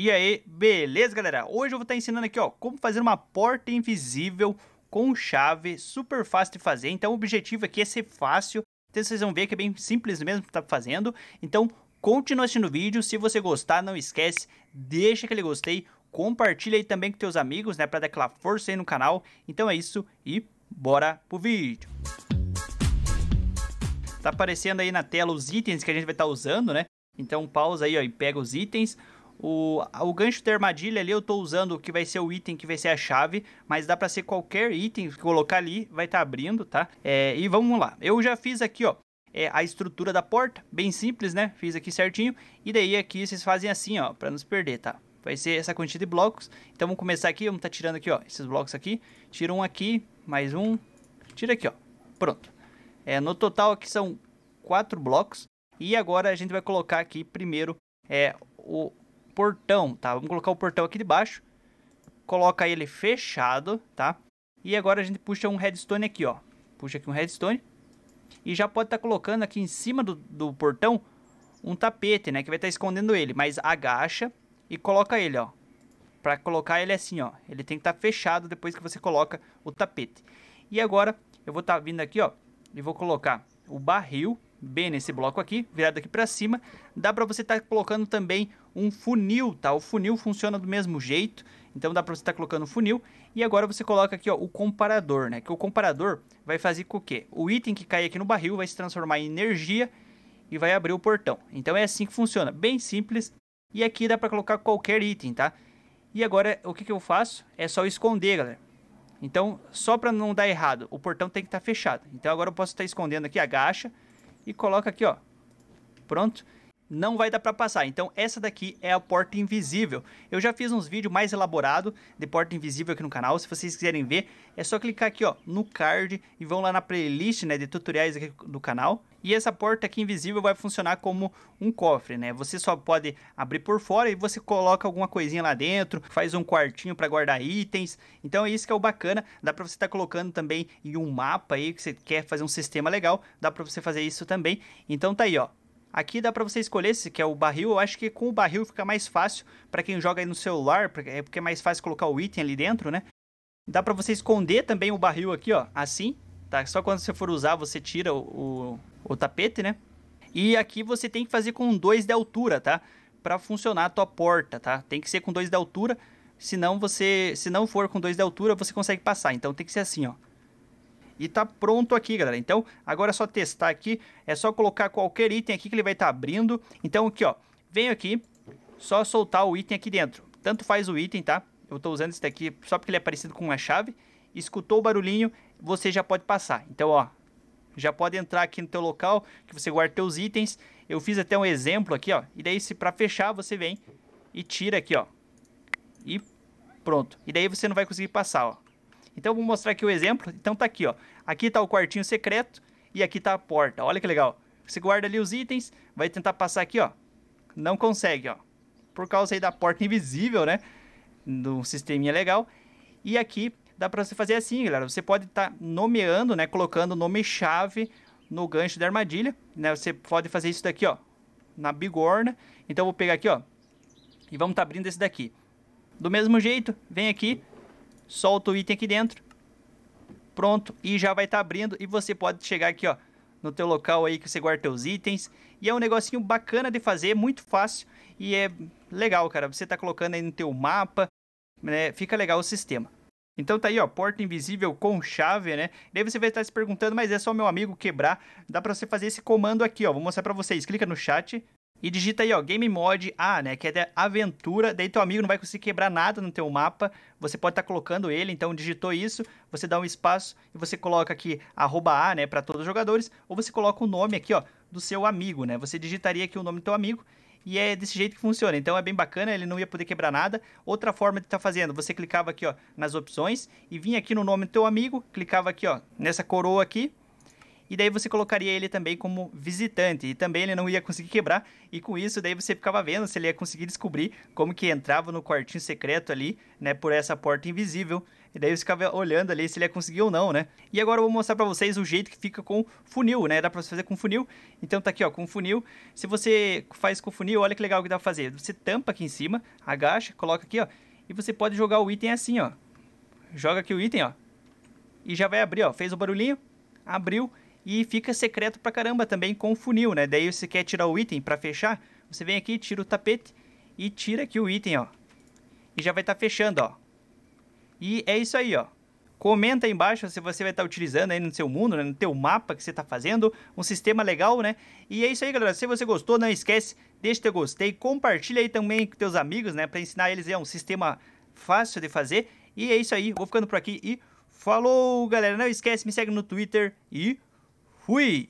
E aí, beleza, galera? Hoje eu vou estar ensinando aqui, ó, como fazer uma porta invisível com chave, super fácil de fazer. Então, o objetivo aqui é ser fácil. Então, vocês vão ver que é bem simples mesmo que tá fazendo. Então, continua assistindo o vídeo. Se você gostar, não esquece, deixa aquele gostei, compartilha aí também com teus amigos, né, para dar aquela força aí no canal. Então é isso e bora pro vídeo. Tá aparecendo aí na tela os itens que a gente vai estar tá usando, né? Então pausa aí ó, e pega os itens. O, o gancho da armadilha ali eu tô usando que vai ser o item que vai ser a chave, mas dá para ser qualquer item que colocar ali, vai estar tá abrindo, tá? É, e vamos lá. Eu já fiz aqui, ó, é, a estrutura da porta, bem simples, né? Fiz aqui certinho. E daí aqui vocês fazem assim, ó, para não se perder, tá? Vai ser essa quantidade de blocos. Então vamos começar aqui, vamos estar tá tirando aqui, ó, esses blocos aqui. Tira um aqui, mais um, tira aqui, ó. Pronto. É, no total aqui são quatro blocos. E agora a gente vai colocar aqui primeiro é, o, portão, tá? Vamos colocar o portão aqui de baixo. Coloca ele fechado, tá? E agora a gente puxa um redstone aqui, ó. Puxa aqui um redstone. E já pode estar tá colocando aqui em cima do, do portão um tapete, né? Que vai estar tá escondendo ele. Mas agacha e coloca ele, ó. Pra colocar ele assim, ó. Ele tem que estar tá fechado depois que você coloca o tapete. E agora eu vou estar tá vindo aqui, ó. E vou colocar o barril B nesse bloco aqui, virado aqui para cima, dá para você estar tá colocando também um funil, tá? O funil funciona do mesmo jeito, então dá para você estar tá colocando o funil e agora você coloca aqui ó, o comparador, né? Que o comparador vai fazer com que o item que cai aqui no barril vai se transformar em energia e vai abrir o portão. Então é assim que funciona, bem simples e aqui dá para colocar qualquer item, tá? E agora o que, que eu faço? É só esconder, galera. Então, só para não dar errado, o portão tem que estar tá fechado. Então agora eu posso estar tá escondendo aqui, agacha, e coloca aqui, ó. Pronto não vai dar para passar. Então essa daqui é a porta invisível. Eu já fiz uns vídeos mais elaborados de porta invisível aqui no canal. Se vocês quiserem ver, é só clicar aqui ó no card e vão lá na playlist né, de tutoriais aqui do canal. E essa porta aqui invisível vai funcionar como um cofre, né? Você só pode abrir por fora e você coloca alguma coisinha lá dentro, faz um quartinho para guardar itens. Então é isso que é o bacana. Dá para você estar tá colocando também em um mapa aí que você quer fazer um sistema legal, dá para você fazer isso também. Então tá aí, ó. Aqui dá para você escolher se quer o barril. Eu acho que com o barril fica mais fácil para quem joga aí no celular, é porque é mais fácil colocar o item ali dentro, né? Dá para você esconder também o barril aqui, ó, assim, tá? Só quando você for usar você tira o, o, o tapete, né? E aqui você tem que fazer com dois de altura, tá? Para funcionar a tua porta, tá? Tem que ser com dois de altura, senão você, se não for com dois de altura, você consegue passar. Então tem que ser assim, ó e tá pronto aqui, galera. Então, agora é só testar aqui, é só colocar qualquer item aqui que ele vai estar tá abrindo. Então, aqui, ó, venho aqui, só soltar o item aqui dentro. Tanto faz o item, tá? Eu tô usando esse daqui só porque ele é parecido com uma chave. Escutou o barulhinho, você já pode passar. Então, ó, já pode entrar aqui no teu local, que você guarda teus itens. Eu fiz até um exemplo aqui, ó. E daí, se para fechar, você vem e tira aqui, ó. E pronto. E daí você não vai conseguir passar, ó. Então vou mostrar aqui o exemplo. Então tá aqui, ó. Aqui tá o quartinho secreto e aqui tá a porta. Olha que legal. Você guarda ali os itens, vai tentar passar aqui, ó. Não consegue, ó. Por causa aí da porta invisível, né? Do sisteminha legal. E aqui dá para você fazer assim, galera. Você pode estar tá nomeando, né? Colocando nome-chave no gancho da armadilha, né? Você pode fazer isso daqui, ó. Na bigorna. Então eu vou pegar aqui, ó. E vamos estar tá abrindo esse daqui. Do mesmo jeito, vem aqui, solta o item aqui dentro, pronto, e já vai estar tá abrindo, e você pode chegar aqui, ó, no teu local aí que você guarda teus itens, e é um negocinho bacana de fazer, muito fácil, e é legal, cara, você tá colocando aí no teu mapa, né, fica legal o sistema. Então tá aí, ó, porta invisível com chave, né? Daí você vai estar tá se perguntando, mas é só meu amigo quebrar. Dá para você fazer esse comando aqui, ó. Vou mostrar para vocês. Clica no chat, e digita aí, ó, Game Mod A, né? Que é de aventura. Daí teu amigo não vai conseguir quebrar nada no teu mapa. Você pode estar tá colocando ele, então digitou isso, você dá um espaço e você coloca aqui arroba A, né, para todos os jogadores, ou você coloca o nome aqui, ó, do seu amigo, né? Você digitaria aqui o nome do teu amigo e é desse jeito que funciona. Então é bem bacana, ele não ia poder quebrar nada. Outra forma de estar tá fazendo, você clicava aqui, ó, nas opções e vinha aqui no nome do teu amigo, clicava aqui, ó, nessa coroa aqui, e daí você colocaria ele também como visitante, e também ele não ia conseguir quebrar, e com isso daí você ficava vendo se ele ia conseguir descobrir como que entrava no quartinho secreto ali, né, por essa porta invisível, e daí você ficava olhando ali se ele ia conseguir ou não, né. E agora eu vou mostrar para vocês o jeito que fica com funil, né, dá para você fazer com funil, então tá aqui ó, com funil, se você faz com funil, olha que legal que dá pra fazer, você tampa aqui em cima, agacha, coloca aqui ó, e você pode jogar o item assim ó, joga aqui o item ó, e já vai abrir ó, fez o barulhinho, abriu, e fica secreto pra caramba também com o funil, né? Daí você quer tirar o item para fechar, você vem aqui, tira o tapete e tira aqui o item, ó. E já vai estar tá fechando, ó. E é isso aí, ó. Comenta aí embaixo se você vai estar tá utilizando aí no seu mundo, né? no teu mapa que você está fazendo, um sistema legal, né? E é isso aí, galera. Se você gostou, não esquece, deixa teu gostei, compartilha aí também com teus amigos, né? Para ensinar eles é um sistema fácil de fazer. E é isso aí. Vou ficando por aqui e falou, galera. Não esquece, me segue no Twitter e Fui!